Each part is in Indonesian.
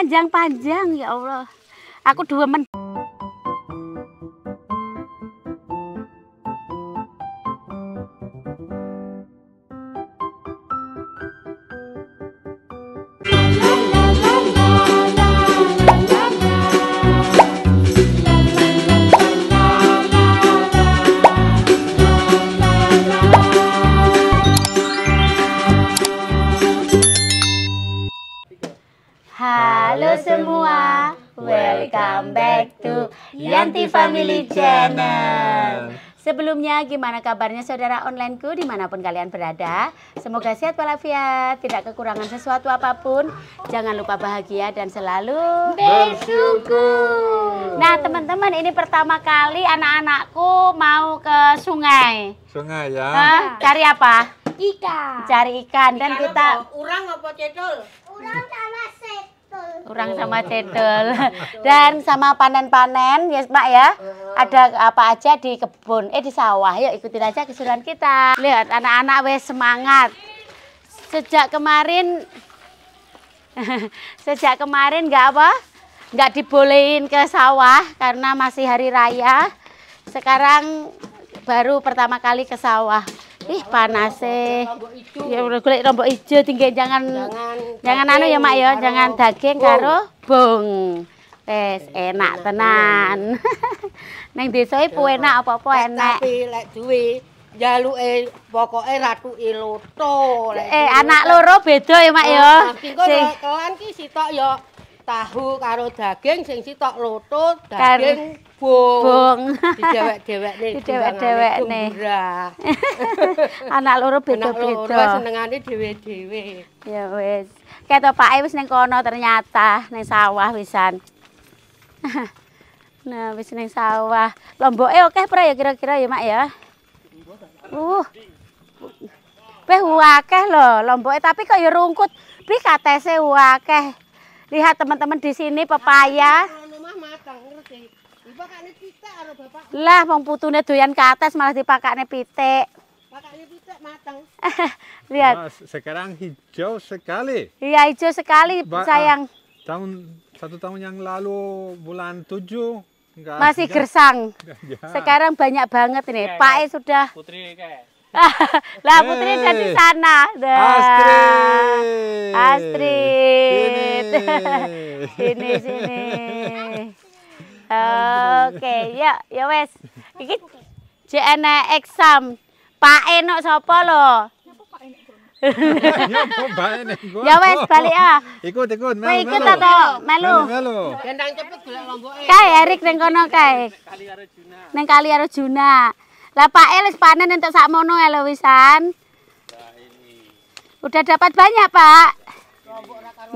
panjang-panjang ya Allah. Aku dua men Happy Family Channel. Sebelumnya, gimana kabarnya saudara onlineku dimanapun kalian berada? Semoga sehat walafiat, tidak kekurangan sesuatu apapun. Jangan lupa bahagia dan selalu bersyukur. Nah teman-teman, ini pertama kali anak-anakku mau ke sungai. Sungai ya? Hah? Cari apa? Ikan. Cari ikan. Dan ikan kita... Apa? Urang apa cedol? Urang tanas. Urang sama cedol. Dan sama panen-panen ya Pak ya. Ada apa aja di kebun, eh di sawah. Yuk ikutin aja keseruan kita. Lihat anak-anak wes semangat. Sejak kemarin sejak kemarin nggak apa? nggak dibolehin ke sawah karena masih hari raya. Sekarang baru pertama kali ke sawah. Ih panas e. ya golek rombok ijo tinggi jangan jangan jangan anu ya mak ya jangan daging karo bung wes enak tenan neng desa ibu e enak apa apa enak tapi lek duwe jalu e eh pokoknya ratu iloto eh anak loro beda ya mak ya oh, si. kalau kelan ki sitok yo ya. tahu karo daging sing sitok lutut daging bung dijewek-dewekne dijewek-dewekne anak loro beda-beda senengane dhewe-dhewe ya wis keto pake wis ning kono ternyata ning sawah wisan nah wis ning sawah lomboke akeh pra ya kira-kira ya mak ya uh Wah akeh lho lomboke tapi kok ya rungkut pi katese akeh Lihat teman-teman di sini pepaya. Lah wong putune doyan ke atas malah dipakane pitik. Pakane Lihat. Wah, sekarang hijau sekali. Iya, hijau sekali, ba ah, sayang. Tahun satu tahun yang lalu bulan 7 enggak masih enggak. gersang. Ya. Sekarang banyak banget ini. Pae sudah Putri kayak lah hey. putri eh. jadi di sana. Da. Astrid. Astrid. Sini sini. Oke, ya ya wes. Iki JNE exam. Pak Enok sapa lho? E ya wes balik ya. Ikut ikut melu. Wei ikut melu? Melu. Gendang cepet gula longgok. E. Kae Erik neng kono kae. Neng kali Arjuna. Lah Pak El wis panen untuk sakmono ya lho wisan. Udah dapat banyak, Pak.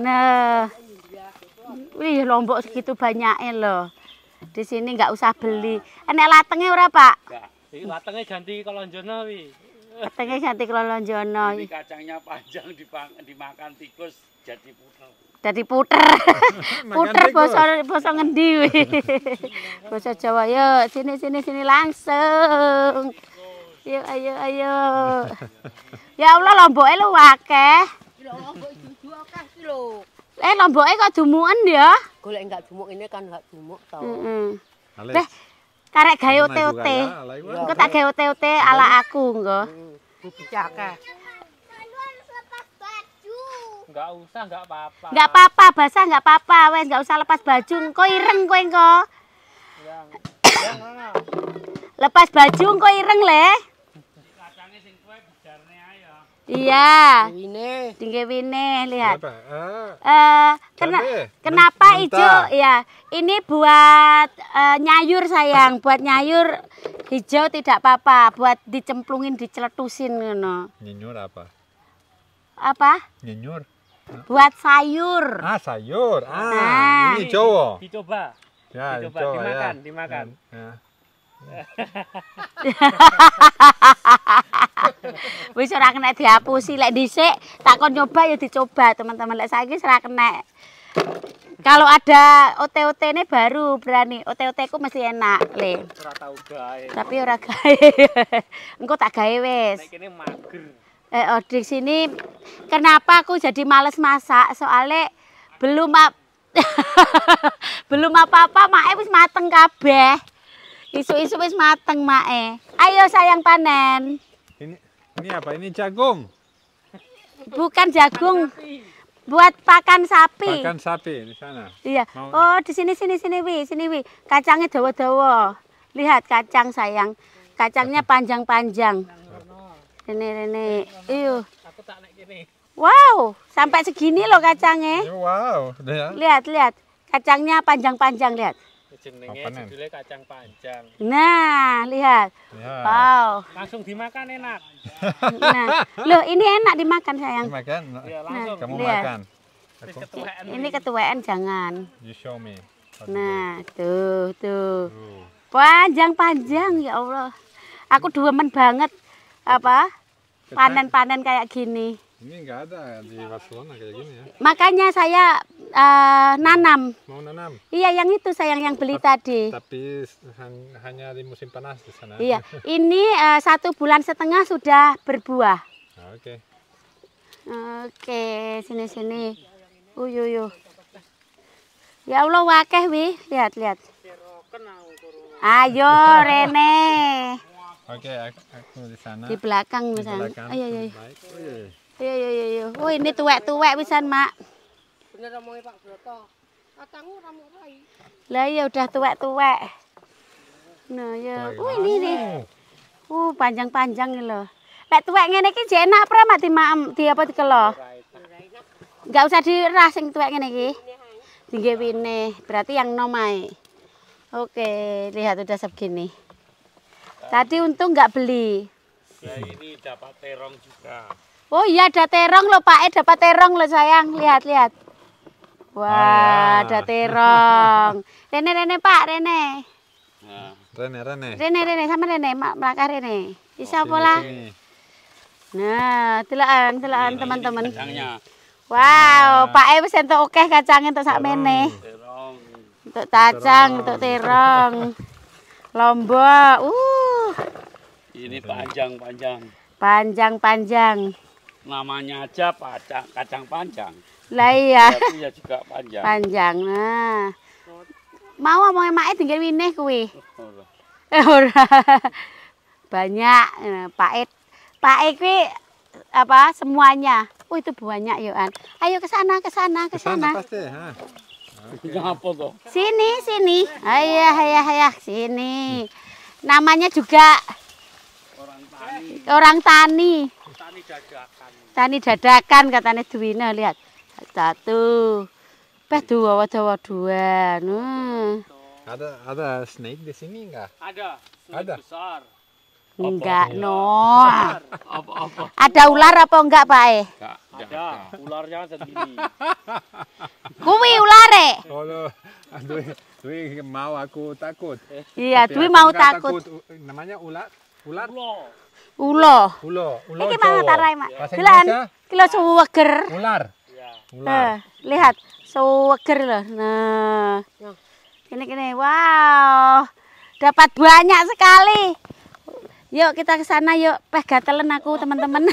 Nah. Wih, lombok segitu banyak loh. Di sini nggak usah beli. Enak latengnya ora, Pak? Enggak. Latengnya ganti kolonjono wi. Latengnya ganti kolonjono. Ini kacangnya panjang dimakan tikus jadi putel. dadi puter. puter basa basa ngendi Basa Jawa yo, sini sini sini langsung. Yo ayo ayo. Ya Allah lomboke lu akeh. Eh lomboke eh, kok dumuken ya? Golek enggak dumuk ini kan enggak dumuk tau. Mm -hmm. Karek gawe ote-ote. Engko tak gawe ote ala aku engko. Bubicake. Hmm. Enggak usah, enggak apa-apa. Enggak apa-apa, basah enggak apa-apa. Wes enggak usah lepas baju, engko ireng kowe engko. Ya, ya, ya, lepas baju engko ireng le. Iya. Wine. Dingge wine lihat. Ah, eh kena, kenapa ijo Ya, ini buat uh, nyayur sayang, buat nyayur hijau tidak apa-apa, buat dicemplungin, diceletusin ngono. Nyinyur apa? Apa? nyinyur buat sayur. Ah, sayur. Ah, nah. ini Jawa. Dicoba. Ya, dicoba, ya. dimakan, ya. dimakan. Ya. Wis ora kena dihapusi lek dhisik takon nyoba ya dicoba teman-teman lek saiki ora kena. Kalau ada otot ot ini baru berani. otot ot ku mesti enak, Le. Ora tau gawe. Tapi ora gawe. Engko tak gawe wis. Nek kene mager eh, di sini, kenapa aku jadi males masak soalnya belum belum apa-apa mae eh, wis mateng kabeh isu-isu wis mateng mae eh. ayo sayang panen ini ini apa ini jagung bukan jagung buat pakan sapi. Pakan sapi di sana. Iya. Mau... Oh, di sini sini sini wi, sini wi. Kacangnya dawa-dawa. Lihat kacang sayang. Kacangnya panjang-panjang. Rene rene. Iyo. Iya, iya. iya. Aku tak naik gini. Wow, sampai segini loh kacangnya. Wow, ya? lihat lihat kacangnya panjang-panjang lihat. Jenenge kacang panjang. Nah, lihat. Ya. Wow. Langsung dimakan enak. Nah, loh ini enak dimakan sayang. Dimakan. Ya, langsung. Nah, Kamu lihat. makan. Aku. Ini ketuaan jangan. You show me. Nah, tuh tuh. Panjang-panjang ya Allah. Aku demen banget apa panen-panen kayak gini. Ini enggak ada di Barcelona kayak gini ya. Makanya saya uh, nanam. Mau nanam? Iya, yang itu sayang yang beli tapi, tadi. Tapi hanya di musim panas di sana. Iya, ini uh, satu bulan setengah sudah berbuah. Oke. Oke, sini sini. Uyu Ya Allah wakeh wi, lihat lihat. Ayo Rene. Oke, aku di sana. Di belakang, di belakang. Ay, ay, ay. Baik. Oh, ay, Oh, ini tuwek-tuwek pisan, Mak. Bener omongi Pak Broto. Katangmu ramu rai. Lah iya udah tuwek-tuwek. Nah, ya. Oh, ini nih. Uh, panjang-panjang ini loh. Lek tuwek ngene iki jek enak apa mak di maem di apa dikelo? Enggak usah diras sing tuwek ngene iki. Tinggi wine, berarti yang nomai. Oke, lihat udah segini. Tadi untung nggak beli. Ya ini dapat terong juga. Oh iya ada terong loh Pak, eh dapat terong loh sayang. Lihat lihat. Wah, ada terong. Rene Rene Pak, Rene. Nah. Rene Rene. Rene Rene sama Rene, Mak Melaka Rene. Bisa oh, pola. Nah, telan, telan teman-teman. Wow, nah. Pak E wis entuk oke kacangnya untuk sakmene. Untuk tacang, untuk terong. Lombok. Uh. Ini panjang-panjang. Panjang-panjang. Namanya aja pacang, kacang panjang. Lah iya. Iya juga panjang. Panjang. Nah. Mau omongnya emake tinggal winih kuwi. Eh ora. Banyak nah, eh, pait. E. Pait e kuwi apa semuanya. Oh itu banyak yoan. Ayo ke sana, ke sana, ke sana. Sini, sini. Ayah, ayah, ayah, sini. Hmm namanya juga orang tani. Orang tani. Tani dadakan. Tani dadakan katanya Duwina lihat. Satu. Peh dua wadah dua. Nah. Hmm. Ada ada snake di sini enggak? Ada. ada. besar. Enggak, no. Apa, apa. Ada ular apa enggak, Pak? E? Enggak. Ada. Ularnya segini. aku takut iya Tapi mau takut. takut namanya ular, ular, ulo ulo ulo Ini mang tarai mak delan kilo suweger ular iya. ular eh, lihat suweger loh nah ya. ini gini wow dapat banyak sekali yuk kita ke sana yuk peh gatelen aku teman-teman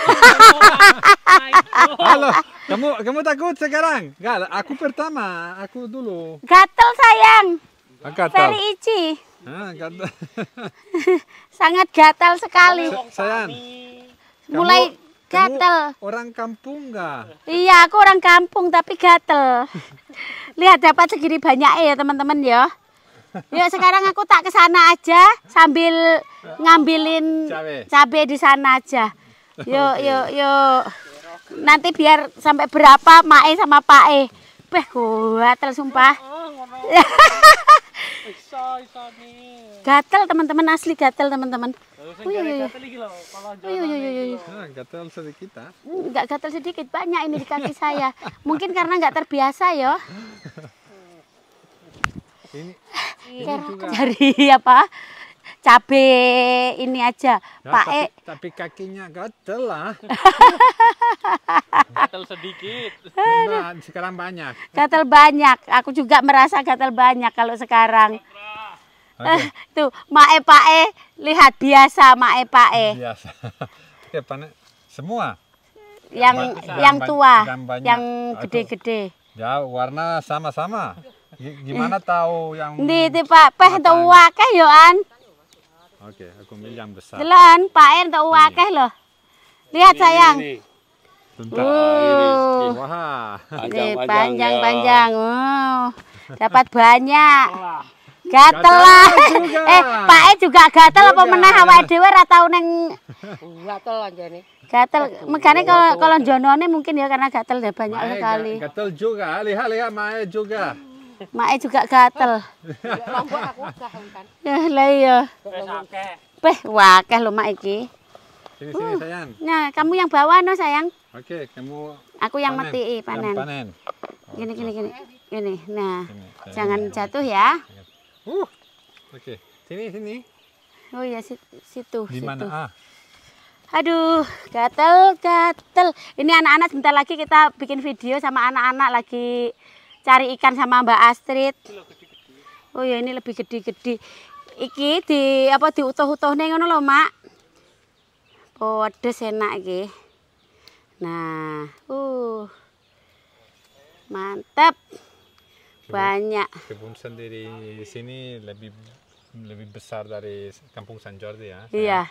halo kamu kamu takut sekarang enggak aku pertama aku dulu gatel sayang Gatal. Very itchy. Sangat gatal sekali. Saya mulai kamu, gatal. Kamu orang kampung nggak? Iya, aku orang kampung tapi gatal. Lihat dapat segini banyak ya teman-teman ya. Yuk ya, sekarang aku tak ke sana aja sambil ngambilin cabe, di sana aja. Yuk, okay. yuk, yuk. Nanti biar sampai berapa Mae sama Pak E. Beh, gua tersumpah. Oh, gatel teman-teman asli gatel teman-teman ah, gatel sedikit enggak ah. hmm, gatel sedikit banyak ini di kaki saya mungkin karena nggak terbiasa ya ini, ini juga. cari apa cabe ini aja ya, Pak tapi, e. tapi kakinya gatel lah gatel sedikit nah, sekarang banyak gatel banyak aku juga merasa gatel banyak kalau sekarang okay. tuh Mae Pak E lihat biasa Mae Pak E biasa semua yang yang tua yang gede-gede ya warna sama-sama gimana eh. tahu yang ini Pak peh tua kah Yoan Oke, aku ambil yang besar. Jalan, Pak R tak wakeh loh. Lihat ini, sayang. Ini. uh. ini. Wah. Panjang-panjang. Eh, ya. Oh. Dapat banyak. gatel lah. eh, Pak E juga gatel apa menah awake dhewe ora tau ning gatel anjane. Gatel megane kalau kalau jonone mungkin ya karena gatel ya banyak sekali. Gatel juga, lihat lihat Mae juga. Mae juga gatel. Kan? Ya lah iya. Peh wakeh lho mak iki. Sini sini hmm. sayang. Nah, kamu yang bawa no sayang. Oke, kamu Aku yang panen. panen. Yang panen. gini gini gini. Gini. Nah, jangan jatuh ya. Uh. Oke. Sini sini. Oh iya situ Di mana? Ah. Aduh, gatel, gatel. Ini anak-anak sebentar lagi kita bikin video sama anak-anak lagi cari ikan sama Mbak Astrid. Oh ya ini lebih gede-gede. Iki di apa di utuh-utuh nih ngono loh Mak. ada enak iki. Nah, uh. Mantap. Banyak. Kebun sendiri di sini lebih lebih besar dari kampung San Jordi ya. Iya.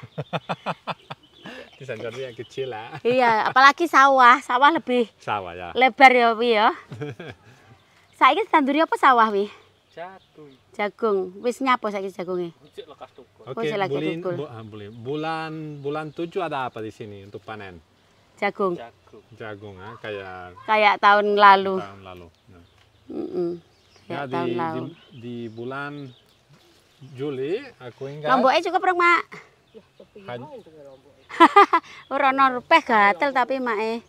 di San Jordi yang kecil lah. Iya, apalagi sawah, sawah lebih. Sawah ya. Lebar ya, Bu ya. Saiki tanduri apa sawah wi? Jagung. Jagung. Wis nyapa saiki jagunge? Wis lekas tukul. Oke, okay, ah, bulin, bulan bulan 7 ada apa di sini untuk panen? Jagung. Jagung. Jagung ya, kayak kayak tahun lalu. Tahun lalu. Nah. Ya. Mm -mm. Ya, di, tahun lalu. Di, di bulan Juli aku ingat. Lomboknya cukup rong, Mak. Ya, Ora ono rupeh gatel tapi mae.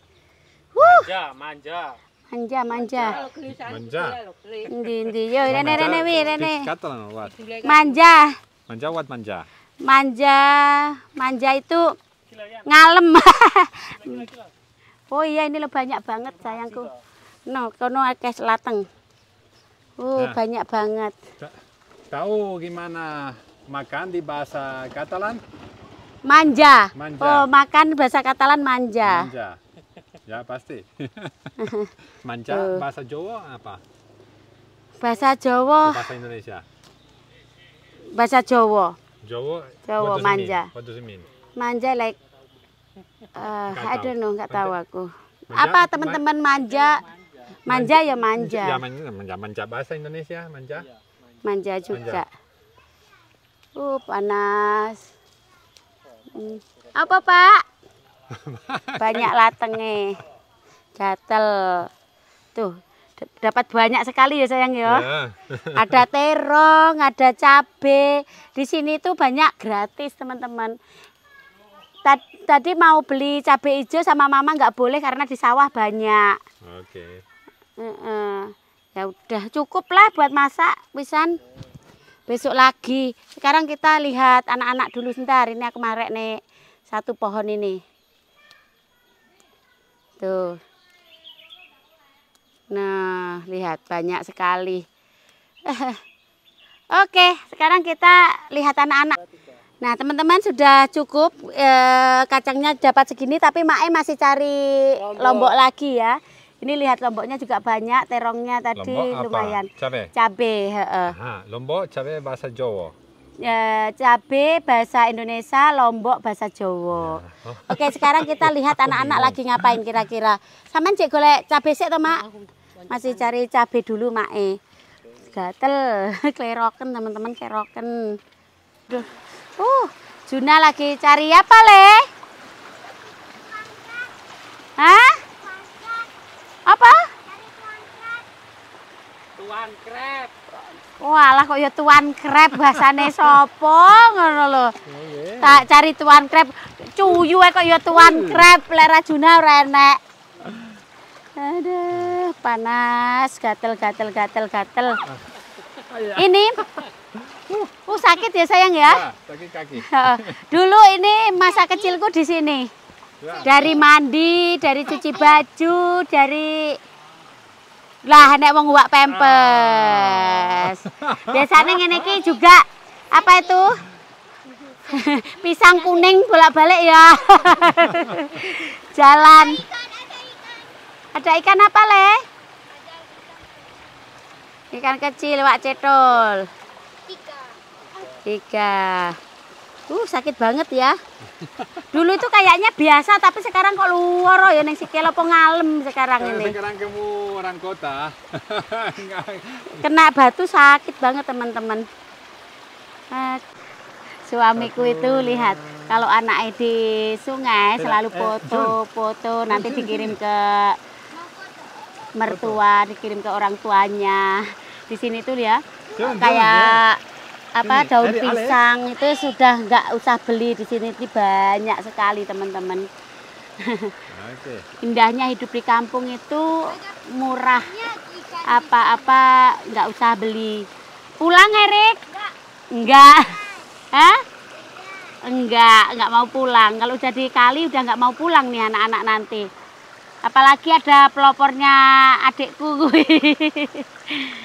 Wuh. Manja, manja. Manja, manja. Manja. Ndi, ndi. Yo, rene, rene, wi, rene. Manja. Manja wat manja. Manja, manja itu ngalem. oh iya, ini lo banyak banget sayangku. No, kono akeh selateng. Uh, nah, banyak banget. Tahu gimana makan di bahasa Katalan? Manja. manja. Oh, makan bahasa Katalan manja. manja. Ya pasti. Manca uh. bahasa Jawa apa? Bahasa Jawa. Bahasa Indonesia. Bahasa Jawa. Jawa. Jawa manja. Manja like uh, I don't know, nggak eh, tahu aku. Manja, apa teman-teman manja? Manja, manja? manja? ya manja. Ya manja, manja, manja bahasa Indonesia, manja. Manja juga. Manja. Uh, panas. Hmm. Apa, Pak? banyak latenge jatel tuh dapat banyak sekali ya sayang ya. ya. ada terong, ada cabe. Di sini tuh banyak gratis teman-teman. Tadi mau beli cabe hijau sama mama nggak boleh karena di sawah banyak. Oke. Uh -uh. Ya udah cukup lah buat masak pisan. Besok lagi. Sekarang kita lihat anak-anak dulu sebentar. Ini aku marek nih satu pohon ini. Tuh. Gitu. Nah, lihat banyak sekali. Oke, sekarang kita lihat anak-anak. Nah, teman-teman sudah cukup e, kacangnya dapat segini tapi Mae masih cari lombok. lombok lagi ya. Ini lihat lomboknya juga banyak, terongnya tadi lumayan. Cabe. Cabe, lombok cabe bahasa Jawa ya, cabe bahasa Indonesia, lombok bahasa Jawa. Ya. Oke, sekarang kita lihat anak-anak lagi ngapain kira-kira. Saman cek golek cabe sik to, Mak? Masih cari cabe dulu, Mak. E. Gatel, keroken teman-teman, keroken Duh. Uh, Juna lagi cari apa, Le? Hah? Apa? Tuan krep. Walah kok ya tuan krep bahasane sapa ngono lho. Tak cari tuan krep. Cuyu kok ya tuan hmm. krep lek rajuna ora enek. Aduh, panas, gatel gatel gatel gatel. Ini Uh, sakit ya sayang ya? ya sakit kaki. Dulu ini masa kecilku di sini. Ya. Dari mandi, dari cuci baju, dari lah nek wong uwak pempes. Ah. Biasanya ngene iki juga apa itu? Pisang kuning bolak-balik ya. Jalan. Ada ikan apa, Le? Ikan kecil, Wak Cetol. Tiga. Tiga. Uh, sakit banget ya. Dulu itu kayaknya biasa, tapi sekarang kok luar ya neng sikil apa ngalem sekarang ini. Eh, sekarang kamu orang kota. Kena batu sakit banget teman-teman. Eh, suamiku itu lihat kalau anak di sungai eh, selalu foto-foto nanti dikirim ke mertua dikirim ke orang tuanya di sini tuh ya kayak apa daun pisang itu sudah nggak usah beli di sini ini banyak sekali teman-teman. Nah, okay. Indahnya hidup di kampung itu murah. Apa-apa nggak -apa usah beli. Pulang Erik? Enggak. Hah? Enggak, enggak mau pulang. Kalau jadi kali udah nggak mau pulang nih anak-anak nanti. Apalagi ada pelopornya adikku.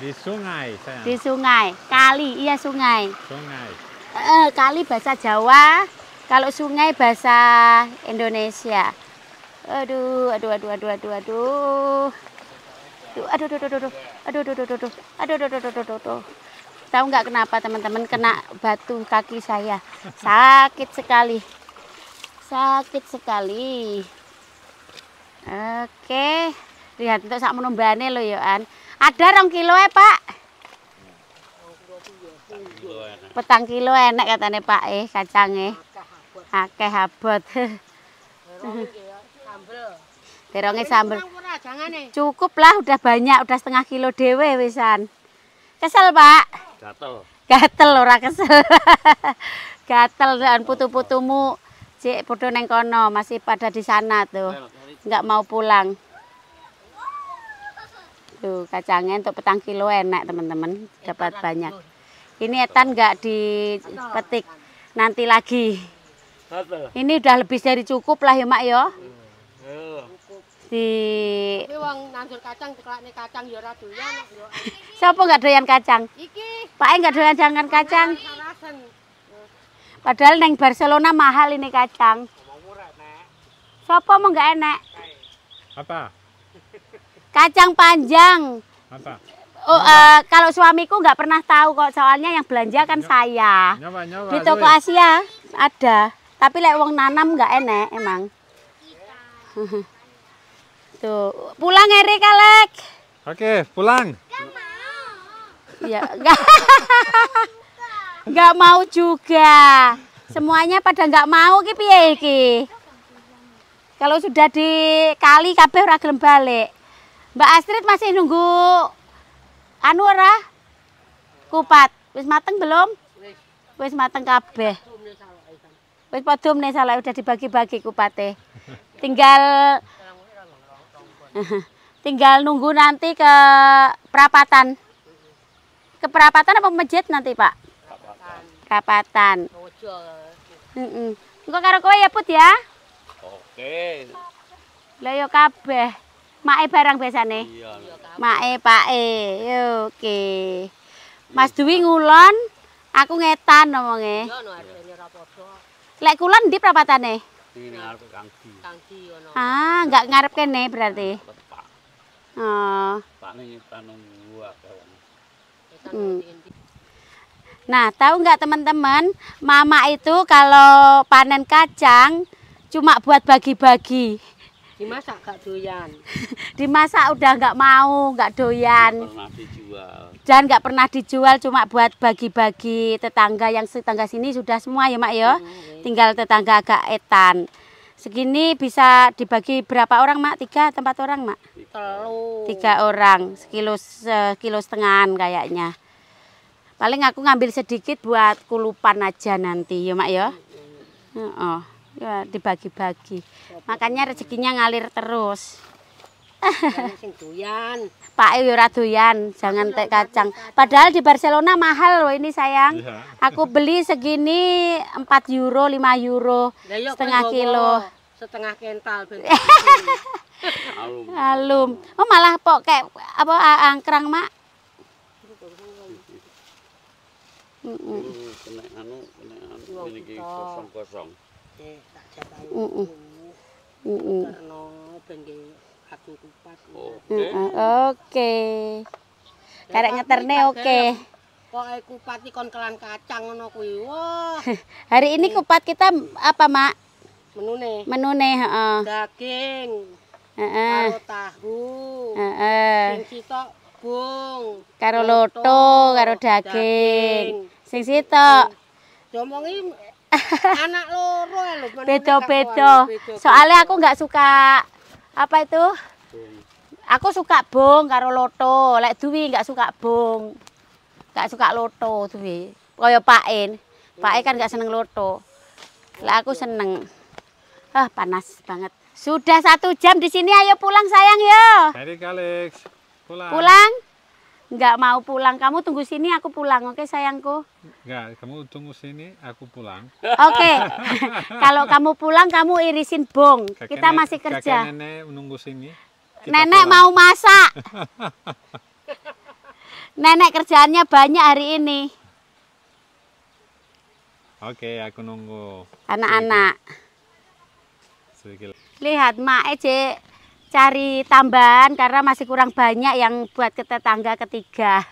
Di, sungai. Sayang. Di sungai, kali, iya sungai. Sungai. e, kali bahasa Jawa, kalau sungai bahasa Indonesia. Aduh, aduh, aduh, aduh, aduh, aduh. Aduh, aduh, aduh, aduh, aduh, aduh, aduh, aduh, aduh, aduh, aduh, aduh, aduh. Tahu nggak kenapa teman-teman kena batu kaki saya? Sakit sekali, sakit sekali. Oke. Okay. Lihat untuk sak menombane lo ya an. Ada rong kilo ya Pak. Petang kilo enak katanya Pak eh kacangnya. Akeh abot. Terongnya sambel. Cukup lah udah banyak udah setengah kilo dewe wisan. Kesel Pak. Gatel. Gatel ora kesel. Gatel dan putu-putumu cek bodoh neng kono masih pada di sana tuh. Enggak mau pulang. Tuh kacangnya untuk petang kilo enak teman-teman, dapat banyak. Ini etan nggak dipetik nanti lagi. Ini udah lebih dari cukup lah ya mak yo. Ya. Di. Ya ya. Siapa nggak doyan kacang? Pak enggak nggak doyan jangan kacang. Padahal neng Barcelona mahal ini kacang. Siapa mau nggak enak? Apa? Kacang panjang. Apa? Oh, uh, kalau suamiku nggak pernah tahu kok soalnya yang belanja kan nyoba, saya. Nyoba, nyoba, Di toko Asia ada, tapi lek wong nanam nggak enak emang. Tuh, pulang Erik Kalek. Oke, pulang. Ya, nggak mau juga. Semuanya pada nggak mau ki piye Kalau sudah dikali kabeh ora gelem balik. Mbak Astrid masih nunggu anu ora? Kupat. Wis mateng belum? Wis mateng kabeh. Wis padha meneh salah udah dibagi-bagi kupate. Tinggal tinggal nunggu nanti ke perapatan. Ke perapatan apa masjid nanti, Pak? Perapatan. Heeh. Engko karo kowe ya, Put ya? Oke. Lah yo ya kabeh. Mae barang biasane. Iya. Mae pake. Yo oke. Mas Dwi ngulon, aku ngetan omong e. Iya, no harganya ora padha. Lek kulon ndi prapatane? Ini ngarep Kang Di. Kang Di Ah, enggak ngarep kene berarti. Oh. Pak ning ngetan hmm. Nah, tahu nggak teman-teman, mama itu kalau panen kacang cuma buat bagi-bagi. Dimasak gak doyan. Dimasak udah gak mau, nggak doyan. Gak pernah dijual. Dan gak pernah dijual, cuma buat bagi-bagi tetangga yang tetangga sini sudah semua ya mak ya. Hmm, Tinggal tetangga agak etan. Segini bisa dibagi berapa orang mak? Tiga tempat orang mak? Tiga orang, sekilo sekilo setengah kayaknya. Paling aku ngambil sedikit buat kulupan aja nanti ya mak ya. Hmm. Oh ya dibagi-bagi makanya rezekinya ngalir terus Pak Ewira ya ora doyan, jangan tek kacang. Padahal di Barcelona mahal loh ini sayang. Iya. Aku beli segini 4 euro, 5 euro, setengah kilo. Setengah kental Alum. Oh malah pok kayak apa angkrang, Mak? -mm. Kena anu, kena anu ini kosong-kosong. Oke. Oke. Karek ngeterne oke. Ya. Kok kupat iki kon kelan kacang ngono kuwi. Wah. Hari ini kupat kita apa, Mak? Menune. Menune, heeh. Daging. Heeh. Karo tahu. Heeh. Sing sitok bung. Karo loto, karo daging. daging. Sing sitok. Domongi anak loro lho beda-beda soalnya aku nggak suka apa itu aku suka bong karo loto lek duwi nggak suka bong nggak suka loto duwi kaya pakin pakin kan nggak seneng loto lah aku seneng ah panas banget sudah satu jam di sini ayo pulang sayang ya Mari Kalex pulang, pulang? nggak mau pulang. Kamu tunggu sini, aku pulang. Oke, sayangku. Nggak, kamu tunggu sini, aku pulang. Oke. Kalau kamu pulang, kamu irisin bong. Kakek Kita nenek, masih kerja. nenek menunggu sini. Nenek pulang. mau masak. nenek kerjaannya banyak hari ini. Oke, aku nunggu. Anak-anak. Lihat, Mak Ece cari tambahan karena masih kurang banyak yang buat ke tetangga ketiga.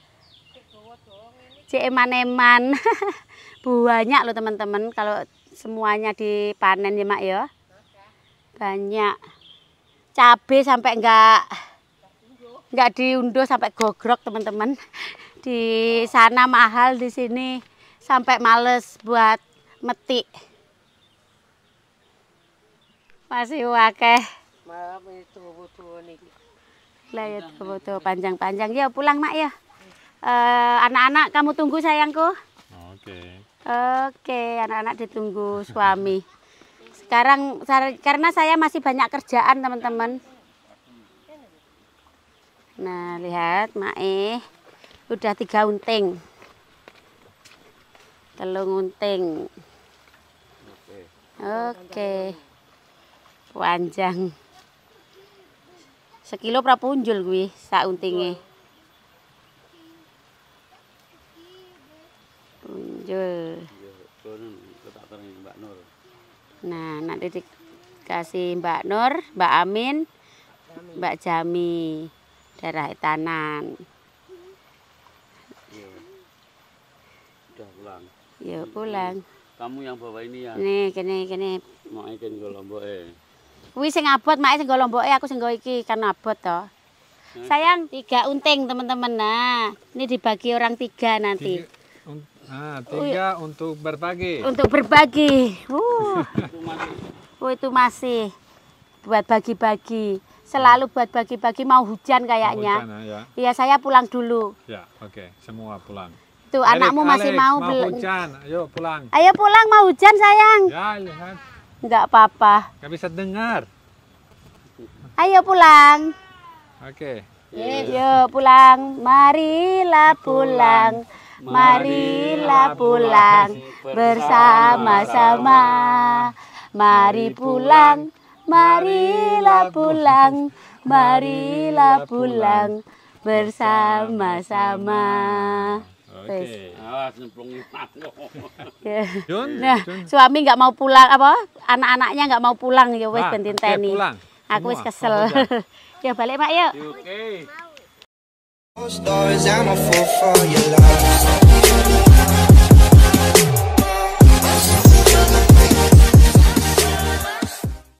Cek eman-eman. Banyak loh teman-teman kalau semuanya dipanen ya Mak ya. Banyak. Cabe sampai enggak enggak diunduh sampai gogrok teman-teman. Di sana mahal di sini sampai males buat metik. Masih wakeh. malam itu butuh nih Lah ya butuh panjang-panjang. Ya pulang Mak ya. Eh, anak-anak uh, kamu tunggu sayangku. Oke. Oke, anak-anak ditunggu suami. Sekarang karena saya masih banyak kerjaan, teman-teman. Nah, lihat mak eh Udah tiga unting. Telung unting. Oke. Okay. Wanjang. Sekilo prapunjul kuwi sak untinge. Unjul. Nah, nanti titik kasih Mbak Nur, Mbak Amin, Mbak Jami daerah Etanan. Ya. Udah pulang. Ya, pulang. Kamu yang bawa ini ya. Nih, kene kene. Mau ikan ke Lombok eh saya sing abot mak sing golomboke aku sing iki kan abot to. Hmm. Sayang tiga unting teman-teman. Nah, ini dibagi orang tiga nanti. Tiga, un, ah, tiga untuk berbagi. Untuk berbagi. Uh. oh, itu masih buat bagi-bagi. Selalu hmm. buat bagi-bagi mau hujan kayaknya. Iya, ya. Iya, saya pulang dulu. Ya, oke. Okay. Semua pulang. Tuh, Eric, anakmu masih Alex, mau, mau hujan. Ayo pulang. Ayo pulang mau hujan, sayang. Ya, lihat. Enggak apa-apa. Enggak bisa dengar. Ayo pulang. Oke. Okay. Yuk pulang. Marilah pulang. Marilah pulang bersama-sama. Mari pulang. Marilah pulang. Marilah pulang bersama-sama. Wis. Awas Jun. Nah, suami nggak mau pulang apa? Anak-anaknya nggak mau pulang ya wis ben teni. Aku wis kesel. ya balik Mak yuk. Oke.